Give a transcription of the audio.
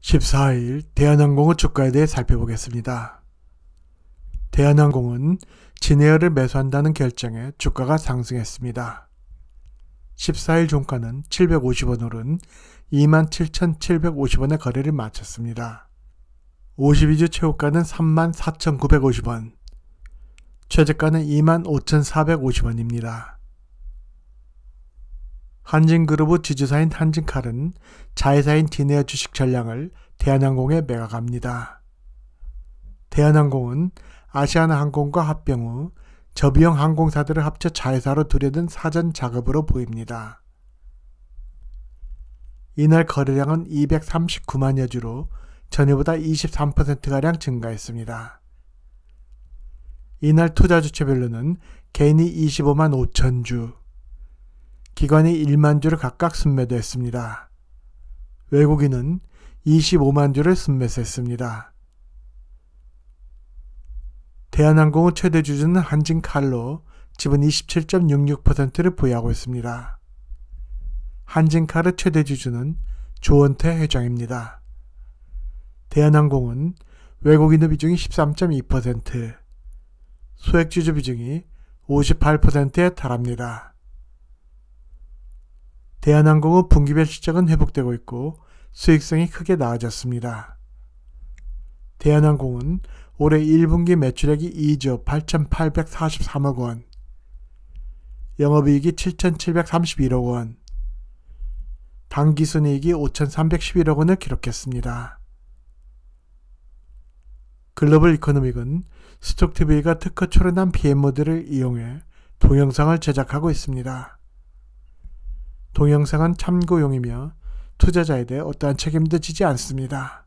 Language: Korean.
14일 대한항공의 주가에 대해 살펴보겠습니다. 대한항공은 진에어를 매수한다는 결정에 주가가 상승했습니다. 14일 종가는 750원 오른 27,750원의 거래를 마쳤습니다. 52주 최고가는 34,950원, 최저가는 25,450원입니다. 한진그룹의 지주사인 한진칼은 자회사인 디네어 주식 전량을 대한항공에 매각합니다. 대한항공은 아시아나항공과 합병 후 저비용 항공사들을 합쳐 자회사로 들여든 사전 작업으로 보입니다. 이날 거래량은 239만여 주로 전해보다 23%가량 증가했습니다. 이날 투자 주체별로는 개인이 25만 5천 주, 기관이 1만 주를 각각 순매도했습니다. 외국인은 25만 주를 순매수했습니다. 대한항공의 최대 주주는 한진칼로 지분 27.66%를 보유하고 있습니다. 한진칼의 최대 주주는 조원태 회장입니다. 대한항공은 외국인의 비중이 13.2%, 소액주주 비중이 58%에 달합니다. 대한항공의 분기별 실적은 회복되고 있고 수익성이 크게 나아졌습니다. 대한항공은 올해 1분기 매출액이 2조 8,843억 원, 영업이익이 7,731억 원, 당기순이익이 5,311억 원을 기록했습니다. 글로벌 이코노믹은 스톡TV가 특허 출원한 BM 모드를 이용해 동영상을 제작하고 있습니다. 동영상은 참고용이며 투자자에 대해 어떠한 책임도 지지 않습니다.